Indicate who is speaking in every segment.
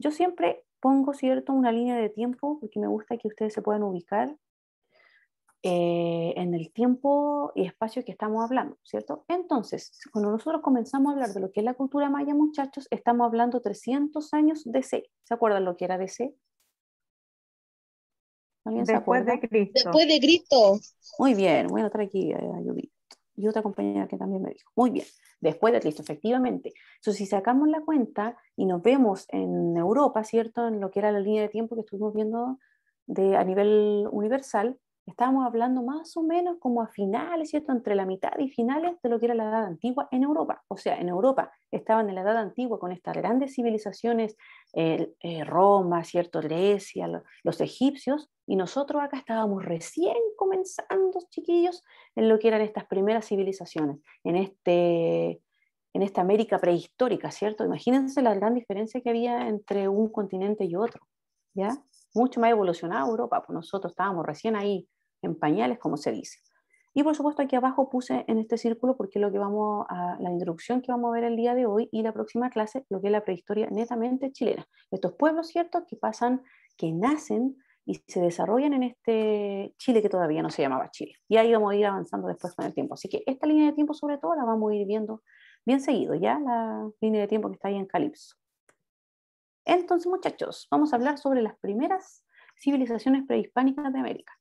Speaker 1: Yo siempre pongo, ¿cierto?, una línea de tiempo, porque me gusta que ustedes se puedan ubicar eh, en el tiempo y espacio que estamos hablando, ¿cierto? Entonces, cuando nosotros comenzamos a hablar de lo que es la cultura maya, muchachos, estamos hablando 300 años de C. ¿Se acuerdan lo que era de C? Después de Cristo. Después de Cristo. Muy bien, bueno, otra aquí, Judith. Eh, y otra compañera que también me dijo. Muy bien después de listo, efectivamente. Entonces, si sacamos la cuenta y nos vemos en Europa, ¿cierto? En lo que era la línea de tiempo que estuvimos viendo de, a nivel universal, Estábamos hablando más o menos como a finales, ¿cierto? Entre la mitad y finales de lo que era la Edad Antigua en Europa. O sea, en Europa estaban en la Edad Antigua con estas grandes civilizaciones, eh, Roma, ¿cierto? Grecia, los egipcios, y nosotros acá estábamos recién comenzando, chiquillos, en lo que eran estas primeras civilizaciones, en, este, en esta América prehistórica, ¿cierto? Imagínense la gran diferencia que había entre un continente y otro, ¿ya? Mucho más evolucionada Europa, pues nosotros estábamos recién ahí en pañales, como se dice. Y por supuesto aquí abajo puse en este círculo porque es lo que vamos a la introducción que vamos a ver el día de hoy y la próxima clase, lo que es la prehistoria netamente chilena. Estos pueblos, ¿cierto?, que pasan, que nacen y se desarrollan en este Chile que todavía no se llamaba Chile. Y ahí vamos a ir avanzando después con el tiempo. Así que esta línea de tiempo sobre todo la vamos a ir viendo bien seguido, ya la línea de tiempo que está ahí en Calipso. Entonces, muchachos, vamos a hablar sobre las primeras civilizaciones prehispánicas de América.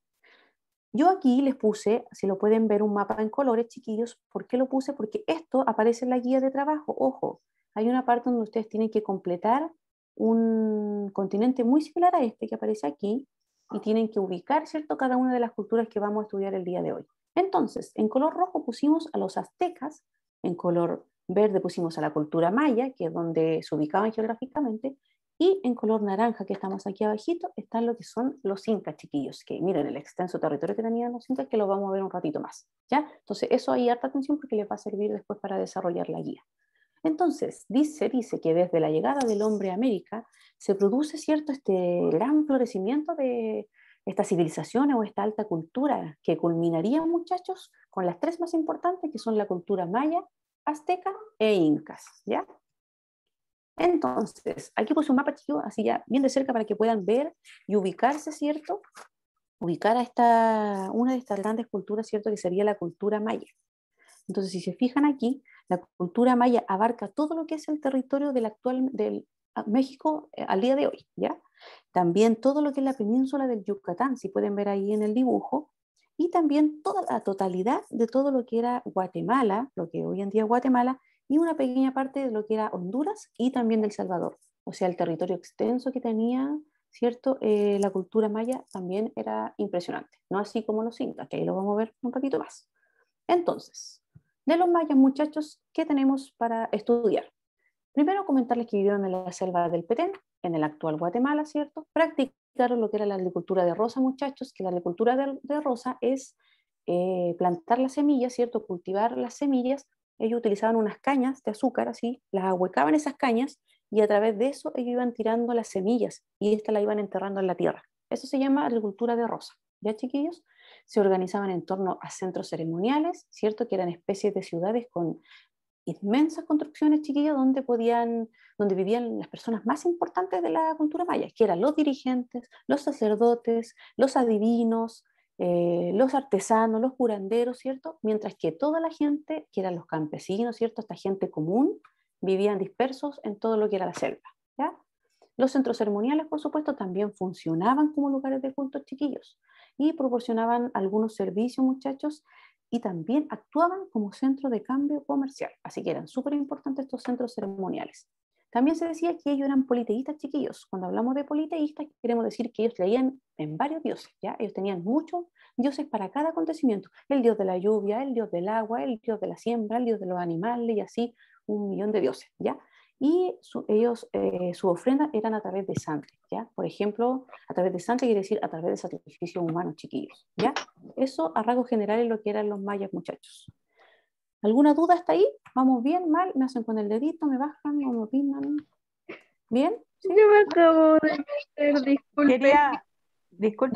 Speaker 1: Yo aquí les puse, si lo pueden ver, un mapa en colores, chiquillos. ¿Por qué lo puse? Porque esto aparece en la guía de trabajo. Ojo, hay una parte donde ustedes tienen que completar un continente muy similar a este que aparece aquí y tienen que ubicar, ¿cierto?, cada una de las culturas que vamos a estudiar el día de hoy. Entonces, en color rojo pusimos a los aztecas, en color verde pusimos a la cultura maya, que es donde se ubicaban geográficamente, y en color naranja, que estamos aquí abajito, están lo que son los incas, chiquillos, que miren el extenso territorio que tenían los incas, que lo vamos a ver un ratito más. ¿ya? Entonces, eso hay harta atención porque les va a servir después para desarrollar la guía. Entonces, dice, dice que desde la llegada del hombre a América se produce cierto este gran florecimiento de esta civilización o esta alta cultura que culminaría, muchachos, con las tres más importantes que son la cultura maya, azteca e incas, ¿ya? Entonces, aquí puse un mapa, chico, así ya bien de cerca para que puedan ver y ubicarse, ¿cierto? Ubicar a esta, una de estas grandes culturas, ¿cierto? Que sería la cultura maya. Entonces, si se fijan aquí, la cultura maya abarca todo lo que es el territorio del actual del ah, México eh, al día de hoy, ¿ya? También todo lo que es la península del Yucatán, si pueden ver ahí en el dibujo, y también toda la totalidad de todo lo que era Guatemala, lo que hoy en día es Guatemala, y una pequeña parte de lo que era Honduras y también del Salvador. O sea, el territorio extenso que tenía, ¿cierto? Eh, la cultura maya también era impresionante, no así como los incas, que ahí lo vamos a ver un poquito más. Entonces, de los mayas, muchachos, ¿qué tenemos para estudiar? Primero, comentarles que vivieron en la selva del Petén, en el actual Guatemala, ¿cierto? Practicaron lo que era la agricultura de rosa, muchachos, que la agricultura de, rosa es eh, plantar las semillas, ¿cierto? Cultivar las semillas ellos utilizaban unas cañas de azúcar, así, las ahuecaban esas cañas y a través de eso ellos iban tirando las semillas y estas la iban enterrando en la tierra. Eso se llama agricultura de rosa, ¿ya chiquillos? Se organizaban en torno a centros ceremoniales, ¿cierto? Que eran especies de ciudades con inmensas construcciones chiquillos, donde podían, donde vivían las personas más importantes de la cultura maya, que eran los dirigentes, los sacerdotes, los adivinos, eh, los artesanos, los curanderos, ¿cierto? Mientras que toda la gente, que eran los campesinos, ¿cierto? Esta gente común, vivían dispersos en todo lo que era la selva, Los centros ceremoniales, por supuesto, también funcionaban como lugares de culto chiquillos y proporcionaban algunos servicios, muchachos, y también actuaban como centro de cambio comercial. Así que eran súper importantes estos centros ceremoniales. También se decía que ellos eran politeístas chiquillos. Cuando hablamos de politeístas, queremos decir que ellos creían en varios dioses, ¿ya? Ellos tenían muchos dioses para cada acontecimiento. El dios de la lluvia, el dios del agua, el dios de la siembra, el dios de los animales y así un millón de dioses, ¿ya? Y su, ellos, eh, ofrenda eran a través de sangre, ¿ya? Por ejemplo, a través de sangre quiere decir a través de sacrificios humanos chiquillos, ¿ya? Eso a rasgos generales lo que eran los mayas muchachos. ¿Alguna duda está ahí? ¿Vamos bien, mal? ¿Me hacen con el dedito? ¿Me bajan o me opinan? ¿Bien? ¿Sí? Yo me acabo de disculpe. Quería,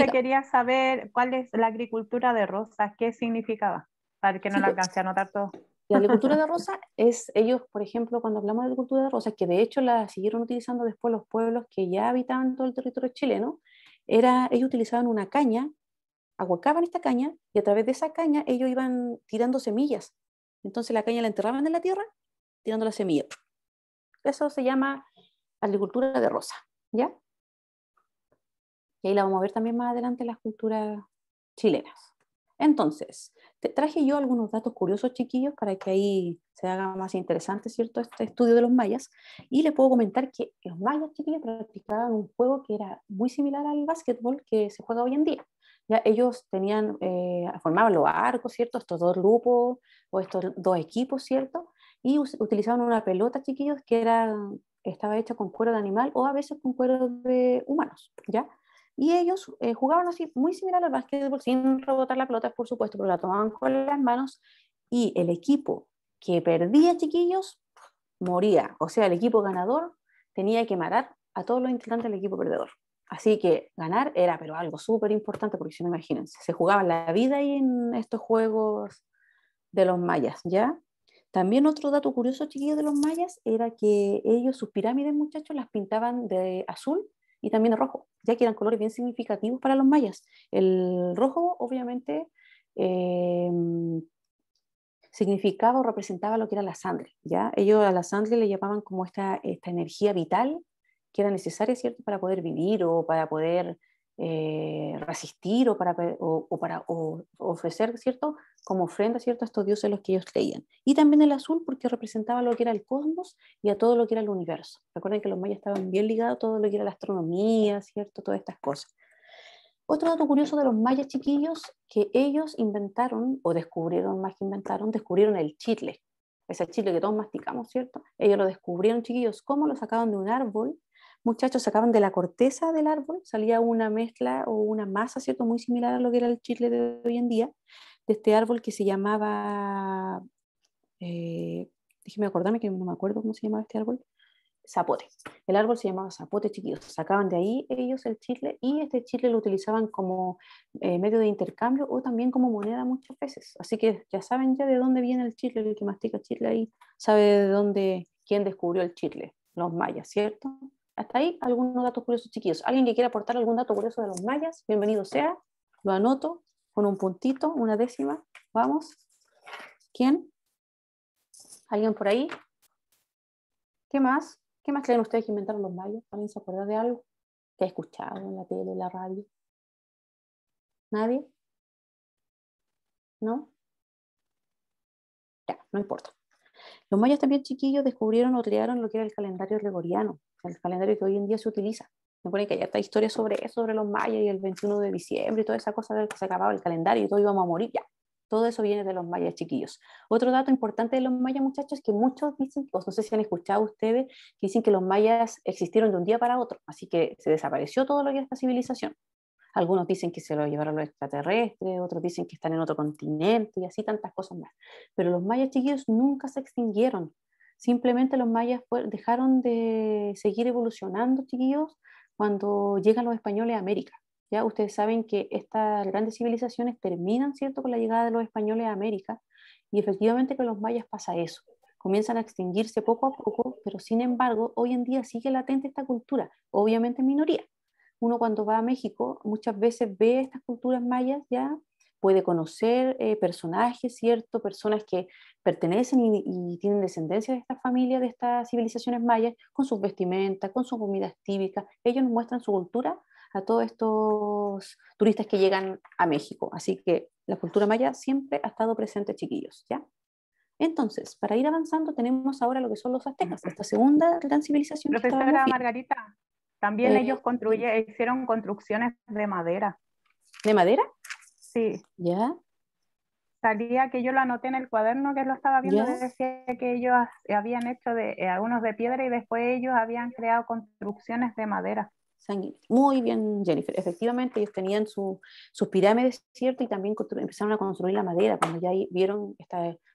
Speaker 1: quería saber cuál es la agricultura de rosas, qué significaba, para que no lo la pues. alcance a anotar todo. La agricultura de rosas es, ellos, por ejemplo, cuando hablamos de agricultura de rosas, que de hecho la siguieron utilizando después los pueblos que ya habitaban todo el territorio chileno, era, ellos utilizaban una caña, aguacaban esta caña y a través de esa caña ellos iban tirando semillas entonces la caña la enterraban en la tierra tirando la semilla. Eso se llama agricultura de rosa, ¿ya? Y ahí la vamos a ver también más adelante las culturas chilenas. Entonces, te traje yo algunos datos curiosos, chiquillos, para que ahí se haga más interesante, ¿cierto?, este estudio de los mayas. Y les puedo comentar que los mayas, chiquillos, practicaban un juego que era muy similar al básquetbol que se juega hoy en día ya ellos tenían, eh, formaban los arcos, ¿cierto? Estos dos grupos o estos dos equipos, ¿cierto? Y utilizaban una pelota, chiquillos, que era, estaba hecha con cuero de animal o a veces con cuero de humanos, ¿ya? Y ellos eh, jugaban así, muy similar al básquetbol, sin rebotar la pelota, por supuesto, pero la tomaban con las manos y el equipo que perdía, chiquillos, moría. O sea, el equipo ganador tenía que matar a todos los integrantes del equipo perdedor. Así que ganar era pero algo súper importante, porque si no, imagínense, se jugaba la vida ahí en estos juegos de los mayas, ¿ya? También otro dato curioso, chiquillos, de los mayas era que ellos, sus pirámides, muchachos, las pintaban de azul y también de rojo, ya que eran colores bien significativos para los mayas. El rojo, obviamente, eh, significaba o representaba lo que era la sangre, ¿ya? Ellos a la sangre le llamaban como esta, esta energía vital que era necesaria, ¿cierto?, para poder vivir o para poder eh, resistir o para, ofrecer, ¿cierto?, como ofrenda, ¿cierto?, a estos dioses los que ellos creían. Y también el azul porque representaba lo que era el cosmos y a todo lo que era el universo. Recuerden que los mayas estaban bien ligados a todo lo que era la astronomía, ¿cierto?, todas estas cosas. Otro dato curioso de los mayas chiquillos, que ellos inventaron, o descubrieron más que inventaron, descubrieron el chile. ese chile que todos masticamos, ¿cierto? Ellos lo descubrieron, chiquillos, cómo lo sacaban de un árbol muchachos, sacaban de la corteza del árbol, salía una mezcla o una masa, ¿cierto? Muy similar a lo que era el chile de hoy en día, de este árbol que se llamaba, eh, déjeme acordarme que no me acuerdo cómo se llamaba este árbol, zapote. El árbol se llamaba zapote, chiquillos. Sacaban de ahí ellos el chile y este chile lo utilizaban como eh, medio de intercambio o también como moneda muchas veces. Así que ya saben ya de dónde viene el chile, el que mastica chile ahí sabe de dónde, quién descubrió el chile, los mayas, ¿cierto? Hasta ahí, algunos datos curiosos chiquillos. ¿Alguien que quiera aportar algún dato curioso de los mayas? Bienvenido sea. Lo anoto con un puntito, una décima. Vamos. ¿Quién? ¿Alguien por ahí? ¿Qué más? ¿Qué más creen ustedes que inventaron los mayas? ¿Alguien se acuerda de algo que ha escuchado en la tele, en la radio? ¿Nadie? ¿No? Ya, no importa. Los mayas también chiquillos descubrieron o crearon lo que era el calendario gregoriano, el calendario que hoy en día se utiliza. Me ponen que hay está historia sobre eso, sobre los mayas y el 21 de diciembre y toda esa cosa de que se acababa el calendario y todo íbamos a morir ya. Todo eso viene de los mayas chiquillos. Otro dato importante de los mayas muchachos es que muchos dicen, o no sé si han escuchado ustedes, que dicen que los mayas existieron de un día para otro, así que se desapareció todo lo que era esta civilización. Algunos dicen que se lo llevaron los extraterrestres, otros dicen que están en otro continente y así tantas cosas más. Pero los mayas chiquillos nunca se extinguieron. Simplemente los mayas dejaron de seguir evolucionando, chiquillos, cuando llegan los españoles a América. Ya ustedes saben que estas grandes civilizaciones terminan, ¿cierto?, con la llegada de los españoles a América y efectivamente con los mayas pasa eso comienzan a extinguirse poco a poco, pero sin embargo, hoy en día sigue latente esta cultura, obviamente en minoría, uno cuando va a México muchas veces ve estas culturas mayas ya, puede conocer eh, personajes, ¿cierto? Personas que pertenecen y, tienen descendencia de esta familia, de estas civilizaciones mayas, con sus vestimentas, con sus comidas típicas. Ellos nos muestran su cultura a todos estos turistas que llegan a México. Así que la cultura maya siempre ha estado presente, chiquillos, ¿ya? Entonces, para ir avanzando, tenemos ahora lo que son los aztecas, esta segunda gran civilización. Profesora Margarita, también ellos eh, construyeron hicieron construcciones de madera. ¿De madera? Sí. ¿Ya? Salía que yo lo anoté en el cuaderno que lo estaba viendo, decía que ellos habían hecho de, eh, algunos de piedra y después ellos habían creado construcciones de madera. Muy bien, Jennifer. Efectivamente, ellos tenían sus pirámides, ¿cierto? Y también empezaron a construir la madera. Cuando ya vieron,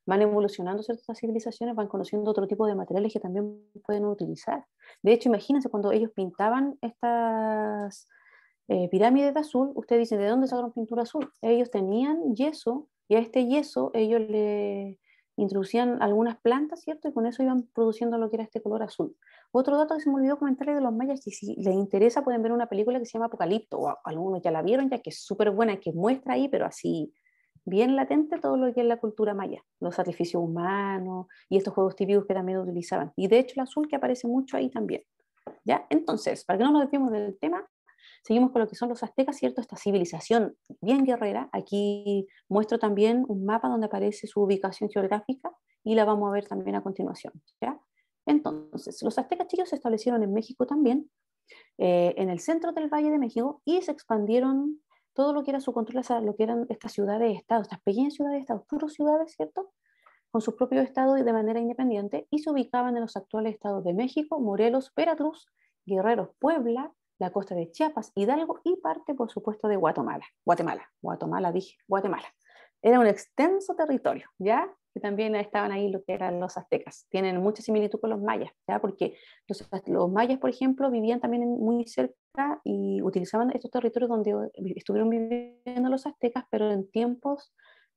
Speaker 1: van evolucionando ciertas civilizaciones, van conociendo otro tipo de materiales que también pueden utilizar. De hecho, imagínense cuando ellos pintaban estas eh, pirámides de azul, ustedes dicen, ¿de dónde sacaron pintura azul? Ellos tenían yeso y a este yeso ellos le introducían algunas plantas, ¿cierto? Y con eso iban produciendo lo que era este color azul. Otro dato que se me olvidó comentarle de los mayas, y si les interesa pueden ver una película que se llama Apocalipto, o algunos ya la vieron, ya que es súper buena, que muestra ahí, pero así bien latente todo lo que es la cultura maya, los sacrificios humanos y estos juegos típicos que también utilizaban. Y de hecho el azul que aparece mucho ahí también. ¿Ya? Entonces, para que no nos desviemos del tema, Seguimos con lo que son los aztecas, ¿cierto? Esta civilización bien guerrera. Aquí muestro también un mapa donde aparece su ubicación geográfica y la vamos a ver también a continuación. ¿ya? Entonces, los aztecas chicos se establecieron en México también, eh, en el centro del Valle de México, y se expandieron todo lo que era su control lo que eran estas ciudades-estado, estas pequeñas ciudades-estado, puras ciudades, ¿cierto? Con sus propios estados y de manera independiente, y se ubicaban en los actuales estados de México, Morelos, Veracruz, Guerreros, Puebla, la costa de Chiapas, Hidalgo y parte, por supuesto, de Guatemala. Guatemala, Guatemala, dije, Guatemala. Era un extenso territorio, ¿ya? Que también estaban ahí lo que eran los aztecas. Tienen mucha similitud con los mayas, ¿ya? Porque los, los mayas, por ejemplo, vivían también muy cerca y utilizaban estos territorios donde estuvieron viviendo los aztecas, pero en tiempos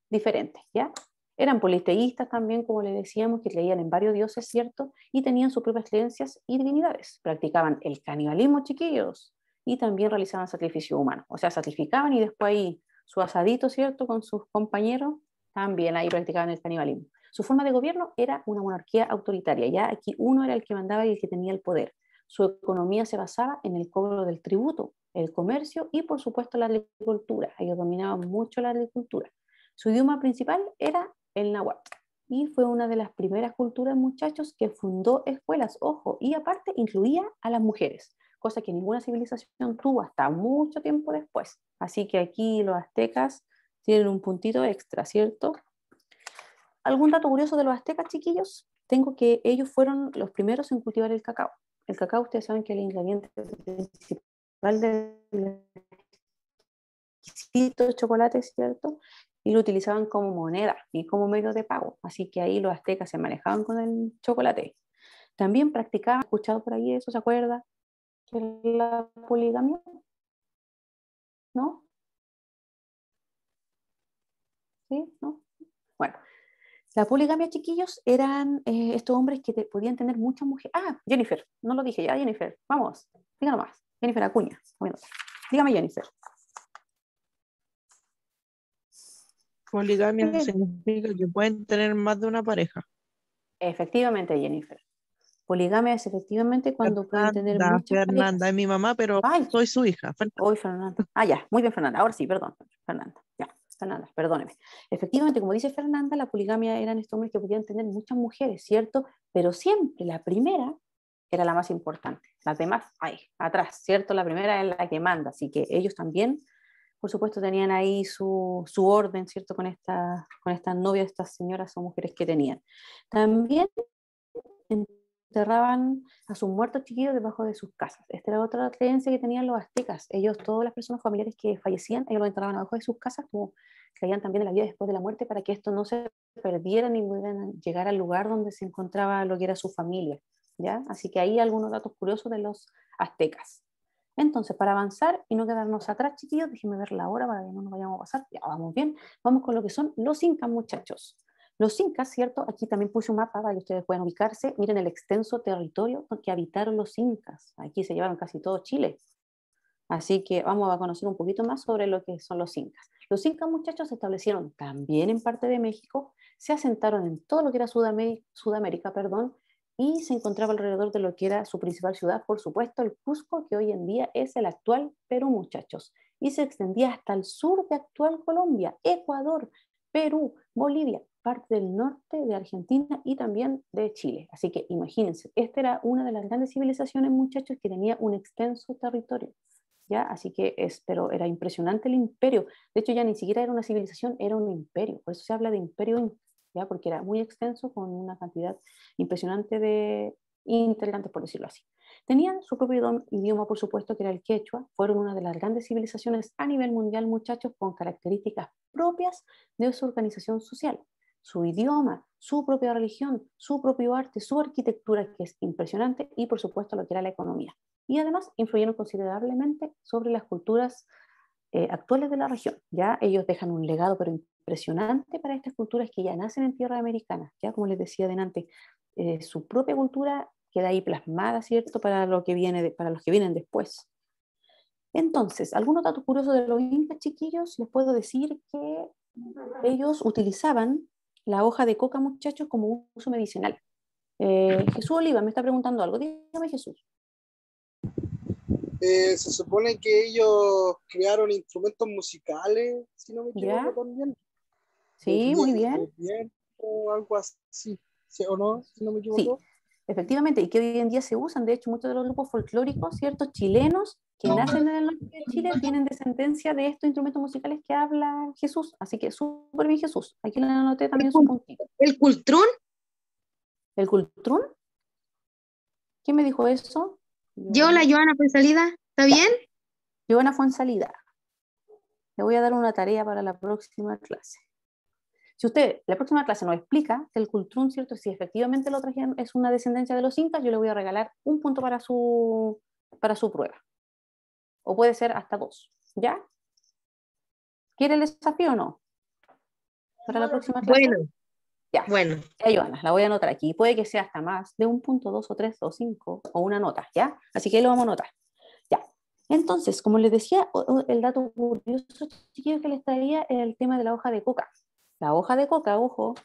Speaker 1: diferentes, ¿ya? Eran politeístas también, como le decíamos, que creían en varios dioses, ¿cierto? Y tenían sus propias creencias y divinidades. Practicaban el canibalismo, chiquillos, y también realizaban sacrificio humano. O sea, sacrificaban y después ahí su asadito, ¿cierto? Con sus compañeros, también ahí practicaban el canibalismo. Su forma de gobierno era una monarquía autoritaria. Ya aquí uno era el que mandaba y el que tenía el poder. Su economía se basaba en el cobro del tributo, el comercio y, por supuesto, la agricultura. Ellos dominaban mucho la agricultura. Su idioma principal era el nahuatl Y fue una de las primeras culturas, muchachos, que fundó escuelas, ojo, y aparte incluía a las mujeres, cosa que ninguna civilización tuvo hasta mucho tiempo después. Así que aquí los aztecas tienen un puntito extra, ¿cierto? ¿Algún dato curioso de los aztecas, chiquillos? Tengo que ellos fueron los primeros en cultivar el cacao. El cacao, ustedes saben que el ingrediente principal del de chocolate, ¿cierto? y lo utilizaban como moneda y como medio de pago. Así que ahí los aztecas se manejaban con el chocolate. También practicaban, escuchado por ahí eso, ¿se acuerda? La poligamia. ¿No? ¿Sí? ¿No? Bueno, la poligamia, chiquillos, eran eh, estos hombres que podían tener muchas mujeres. Ah, Jennifer, no lo dije ya, Jennifer, vamos, díganos más. Jennifer Acuña, dígame Jennifer. poligamia significa que pueden tener más de una pareja. Efectivamente, Jennifer. Poligamia es efectivamente cuando pueden tener muchas Fernanda es mi mamá, pero soy su hija. Hoy Fernanda. Ah, ya, muy bien Fernanda. Ahora sí, perdón, Fernanda. Ya, Fernanda, perdóneme. Efectivamente, como dice Fernanda, la poligamia eran estos hombres que podían tener muchas mujeres, ¿cierto? Pero siempre la primera era la más importante. Las demás, ahí, atrás, ¿cierto? La primera es la que manda, así que ellos también por supuesto, tenían ahí su, su orden, ¿cierto? Con estas con esta novias, estas señoras o mujeres que tenían. También enterraban a sus muertos chiquillos debajo de sus casas. Esta era otra creencia que tenían los aztecas. Ellos, todas las personas familiares que fallecían, ellos los enterraban debajo de sus casas, como creían también en la vida después de la muerte, para que esto no se perdiera ni pudieran llegar al lugar donde se encontraba lo que era su familia. ¿ya? Así que ahí algunos datos curiosos de los aztecas. Entonces, para avanzar y no quedarnos atrás, chiquillos, déjenme ver la hora para que no nos vayamos a pasar. Ya vamos bien. Vamos con lo que son los incas, muchachos. Los incas, ¿cierto? Aquí también puse un mapa para que ustedes puedan ubicarse. Miren el extenso territorio que habitaron los incas. Aquí se llevaron casi todo Chile. Así que vamos a conocer un poquito más sobre lo que son los incas. Los incas, muchachos, se establecieron también en parte de México, se asentaron en todo lo que era Sudamérica, Sudamérica perdón, y se encontraba alrededor de lo que era su principal ciudad, por supuesto, el Cusco, que hoy en día es el actual Perú, muchachos, y se extendía hasta el sur de actual Colombia, Ecuador, Perú, Bolivia, parte del norte de Argentina y también de Chile. Así que imagínense, esta era una de las grandes civilizaciones, muchachos, que tenía un extenso territorio. ¿ya? Así que es, pero era impresionante el imperio. De hecho, ya ni siquiera era una civilización, era un imperio. Por eso se habla de imperio porque era muy extenso con una cantidad impresionante de integrantes, por decirlo así. Tenían su propio idioma, por supuesto, que era el quechua. Fueron una de las grandes civilizaciones a nivel mundial, muchachos, con características propias de su organización social. Su idioma, su propia religión, su propio arte, su arquitectura, que es impresionante, y por supuesto lo que era la economía. Y además influyeron considerablemente sobre las culturas eh, actuales de la región. ¿ya? Ellos dejan un legado pero impresionante para estas culturas que ya nacen en tierra americana. ¿ya? Como les decía adelante eh, su propia cultura queda ahí plasmada, ¿cierto?, para, lo que viene para los que vienen después. Entonces, algunos datos curiosos de los incas chiquillos, les puedo decir que ellos utilizaban la hoja de coca, muchachos, como uso medicinal. Eh, Jesús Oliva me está preguntando algo. Dígame, Jesús. Eh, se supone que ellos crearon instrumentos musicales, si no me equivoco
Speaker 2: Sí, eh, muy bien.
Speaker 1: algo así, ¿o no? Si no me equivoco. Sí. Efectivamente, y que hoy en día se usan, de hecho, muchos de los grupos folclóricos, ciertos chilenos que ah. nacen en el norte de Chile tienen descendencia de estos instrumentos musicales que habla Jesús. Así que súper bien Jesús. Aquí lo anoté también su puntito. ¿El cultrún? ¿El cultrún? ¿Quién me dijo eso? Yo, la Joana pues, salida. ¿está bien? Joana salida. Le voy a dar una tarea para la próxima clase. Si usted la próxima clase nos explica el cultrún, ¿cierto? Si efectivamente lo trajeron, es una descendencia de los incas, yo le voy a regalar un punto para su, para su prueba. O puede ser hasta dos. ¿Ya? ¿Quiere el desafío o no? Para la próxima clase. Bueno. Ya. Bueno. Ya, Joana, la voy a anotar aquí. Puede que sea hasta más de un punto, dos o tres o cinco o una nota, ¿ya? Así que ahí lo vamos a anotar. Ya. Entonces, como les decía, el dato curioso chiquillo que les traía era el tema de la hoja de coca. La hoja de coca, ojo,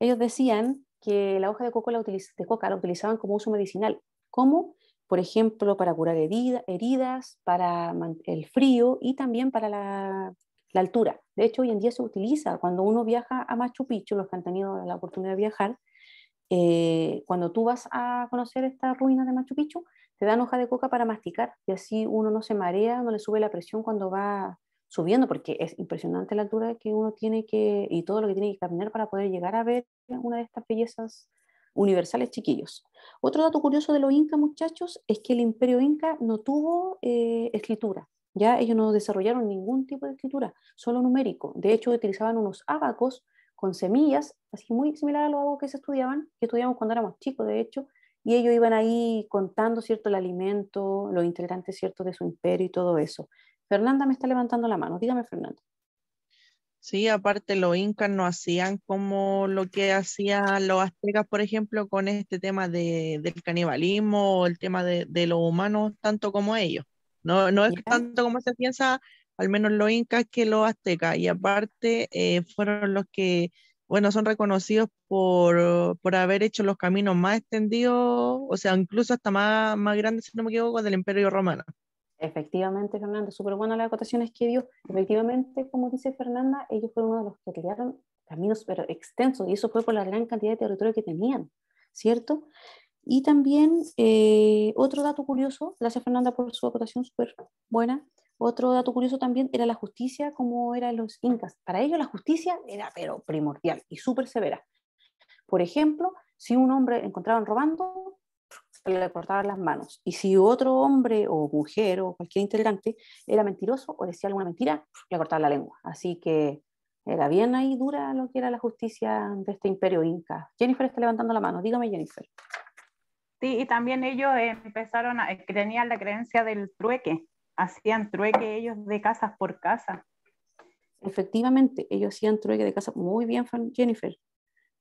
Speaker 1: ellos decían que la hoja de, la coca la utilizaban como uso medicinal. como por ejemplo, para curar heridas heridas, para el frío y también para la la altura. De hecho, hoy en día se utiliza, cuando uno viaja a Machu Picchu, los que han tenido la oportunidad de viajar, eh, cuando tú vas a conocer esta ruina de Machu Picchu, te dan hoja de coca para masticar y así uno no se marea, no le sube la presión cuando va subiendo, porque es impresionante la altura que uno tiene que, y todo lo que tiene que caminar para poder llegar a ver una de estas bellezas universales, chiquillos. Otro dato curioso de los incas, muchachos, es que el imperio inca no tuvo eh, escritura. Ya ellos no desarrollaron ningún tipo de escritura, solo numérico. De hecho, utilizaban unos abacos con semillas, así muy similar a los abacos que se estudiaban, que estudiamos cuando éramos chicos, de hecho, y ellos iban ahí contando, ¿cierto?, el alimento, los integrantes, ¿cierto?, de su imperio y todo eso. Fernanda me está levantando la mano, dígame, Fernanda. Sí, aparte los incas no hacían como lo que hacían los aztecas, por ejemplo, con este tema del canibalismo o el tema de los humanos, tanto como ellos. No, es tanto como se piensa, al menos los incas que los aztecas. Y aparte eh, fueron los que, bueno, son reconocidos por, por, haber hecho los caminos más extendidos, o sea, incluso hasta más, más grandes, si no me equivoco, del Imperio Romano. Efectivamente, Fernanda, súper buena acotación es que dio. Efectivamente, como dice Fernanda, ellos fueron uno de los que crearon caminos pero extensos y eso fue por la gran cantidad de territorio que tenían, ¿cierto? Y también eh, otro dato curioso, gracias Fernanda por su acotación súper buena, otro dato curioso también era la justicia, como eran los incas. Para ellos la justicia era pero primordial y súper severa. Por ejemplo, si un hombre encontraban robando, le cortaban las manos. Y si otro hombre o mujer o cualquier integrante era mentiroso o decía alguna mentira, le cortaban la lengua. Así que era bien ahí dura lo que era la justicia de este imperio inca. Jennifer está levantando la mano. Dígame, Jennifer. Sí, y también ellos empezaron a, eh, tenían la creencia del trueque, hacían trueque ellos de casa por casa. Efectivamente, ellos hacían trueque de casa, muy bien Jennifer.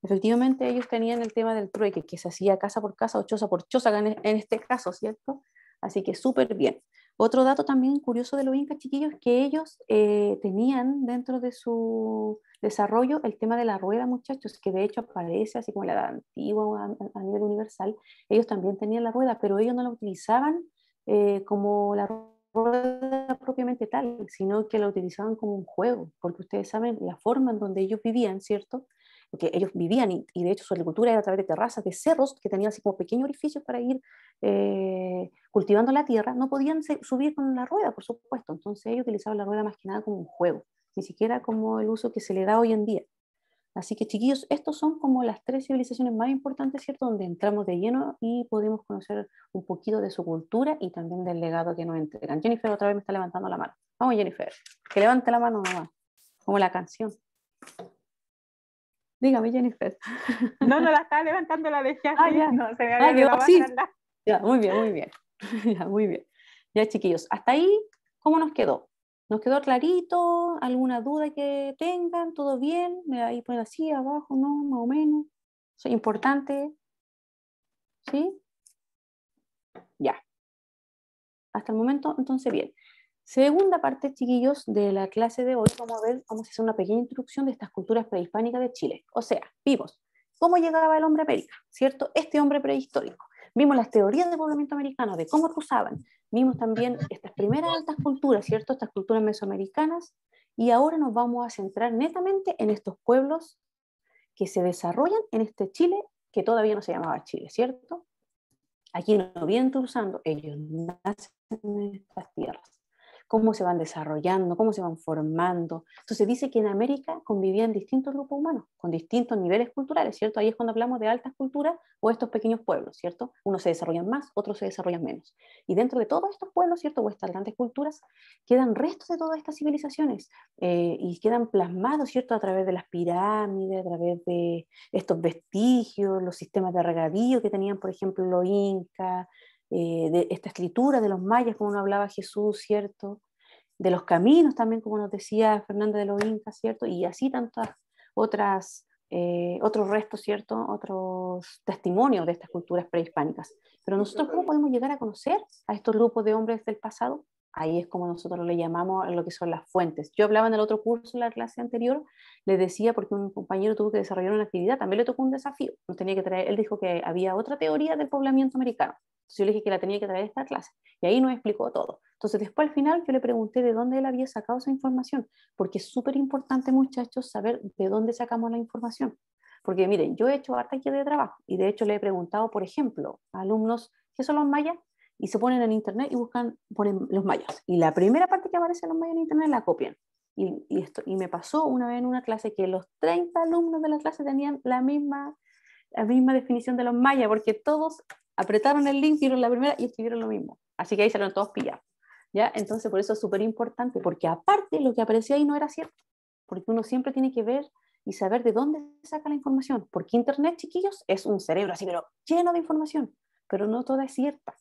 Speaker 1: Efectivamente, ellos tenían el tema del trueque, que se hacía casa por casa o choza por choza en este caso, ¿cierto? Así que súper bien. Otro dato también curioso de los incas, chiquillos, es que ellos eh, tenían dentro de su desarrollo el tema de la rueda, muchachos, que de hecho aparece así como la edad antigua a, nivel universal. Ellos también tenían la rueda, pero ellos no la utilizaban eh, como la rueda propiamente tal, sino que la utilizaban como un juego, porque ustedes saben la forma en donde ellos vivían, ¿cierto? porque ellos vivían y, de hecho su agricultura era a través de terrazas, de cerros que tenían así como pequeños orificios para ir eh, cultivando la tierra, no podían subir con la rueda, por supuesto. Entonces ellos utilizaban la rueda más que nada como un juego, ni siquiera como el uso que se le da hoy en día. Así que chiquillos, estos son como las tres civilizaciones más importantes, ¿cierto? Donde entramos de lleno y podemos conocer un poquito de su cultura y también del legado que nos entregan. Jennifer otra vez me está levantando la mano. Vamos, Jennifer, que levante la mano nomás, como la canción. Dígame, Jennifer. No, no la estaba levantando, la dejé Ah, ya. No, se me había ah, Ya, muy bien, muy bien. ya, muy bien. Ya, chiquillos, hasta ahí, ¿cómo nos quedó? ¿Nos quedó clarito? ¿Alguna duda que tengan? ¿Todo bien? ¿Me ahí poner así, abajo, no? Más o menos. ¿Es importante? ¿Sí? Ya. Hasta el momento, entonces, bien. Segunda parte, chiquillos, de la clase de hoy, vamos a ver, vamos a hacer una pequeña introducción de estas culturas prehispánicas de Chile. O sea, vimos cómo llegaba el hombre América, ¿cierto? Este hombre prehistórico. Vimos las teorías de poblamiento americano, de cómo cruzaban. Vimos también estas primeras altas culturas, ¿cierto? Estas culturas mesoamericanas. Y ahora nos vamos a centrar netamente en estos pueblos que se desarrollan en este Chile que todavía no se llamaba Chile, ¿cierto? Aquí no vienen cruzando, ellos nacen en estas tierras cómo se van desarrollando, cómo se van formando. Entonces dice que en América convivían distintos grupos humanos, con distintos niveles culturales, ¿cierto? Ahí es cuando hablamos de altas culturas o estos pequeños pueblos, ¿cierto? Unos se desarrollan más, otros se desarrollan menos. Y dentro de todos estos pueblos, ¿cierto? O estas grandes culturas, quedan restos de todas estas civilizaciones eh, y quedan plasmados, ¿cierto? A través de las pirámides, a través de estos vestigios, los sistemas de regadío que tenían, por ejemplo, los incas, eh, de esta escritura de los mayas, como nos hablaba Jesús, ¿cierto? De los caminos también, como nos decía Fernanda de los Incas, ¿cierto? Y así tantas otras, eh, otros restos, ¿cierto? Otros testimonios de estas culturas prehispánicas. Pero nosotros, ¿cómo podemos llegar a conocer a estos grupos de hombres del pasado? Ahí es como nosotros le llamamos lo que son las fuentes. Yo hablaba en el otro curso, en la clase anterior, le decía porque un compañero tuvo que desarrollar una actividad, también le tocó un desafío. No tenía que traer, él dijo que había otra teoría del poblamiento americano. Entonces yo le dije que la tenía que traer esta clase. Y ahí nos explicó todo. Entonces después al final yo le pregunté de dónde él había sacado esa información, porque es súper importante muchachos saber de dónde sacamos la información. Porque miren, yo he hecho harta guía de trabajo y de hecho le he preguntado, por ejemplo, a alumnos, ¿qué son los mayas? y se ponen en internet y buscan, ponen em, los mayas. Y la primera parte que aparece en los mayas en internet la copian. Y, y, esto, y me pasó una vez en una clase que los 30 alumnos de la clase tenían la misma, la misma definición de los mayas, porque todos apretaron el link, vieron la primera y escribieron lo mismo. Así que ahí salieron todos pillados. ¿ya? Entonces, por eso es súper importante, porque aparte lo que aparecía ahí no era cierto, porque uno siempre tiene que ver y saber de dónde saca la información, porque Internet, chiquillos, es un cerebro así, pero lleno de información, pero no toda es cierta.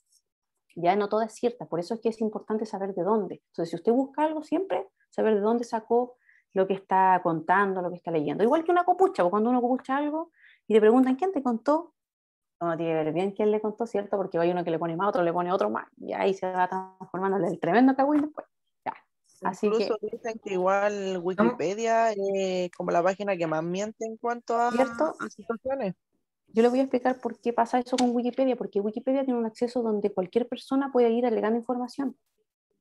Speaker 1: Ya no todo es cierta, por eso es que es importante saber de dónde. Entonces, si usted busca algo, siempre saber de dónde sacó lo que está contando, lo que está leyendo. Igual que una copucha, porque cuando uno copucha algo y le preguntan quién te contó, uno tiene que ver bien quién le contó, ¿cierto? Porque hay uno que le pone más, otro le pone otro más, y ahí se va transformando el tremendo cagüey después. Ya. Así Incluso dicen que igual Wikipedia es como la página que más miente en cuanto a, a situaciones. Yo le voy a explicar por qué pasa eso con Wikipedia, porque Wikipedia tiene un acceso donde cualquier persona puede ir alegando información.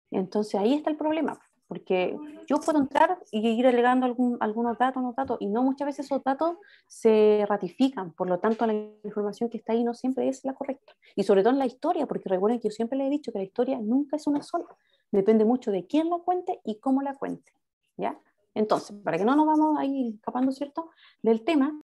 Speaker 1: Entonces ahí está el problema, porque yo puedo entrar y ir alegando algún, algunos datos, unos datos, y no muchas veces esos datos se ratifican, por lo tanto la información que está ahí no siempre es la correcta. Y sobre todo en la historia, porque recuerden que yo siempre les he dicho que la historia nunca es una sola, depende mucho de quién la cuente y cómo la cuente, ¿ya? Entonces, para que no nos vamos ahí escapando, ¿cierto?, del tema,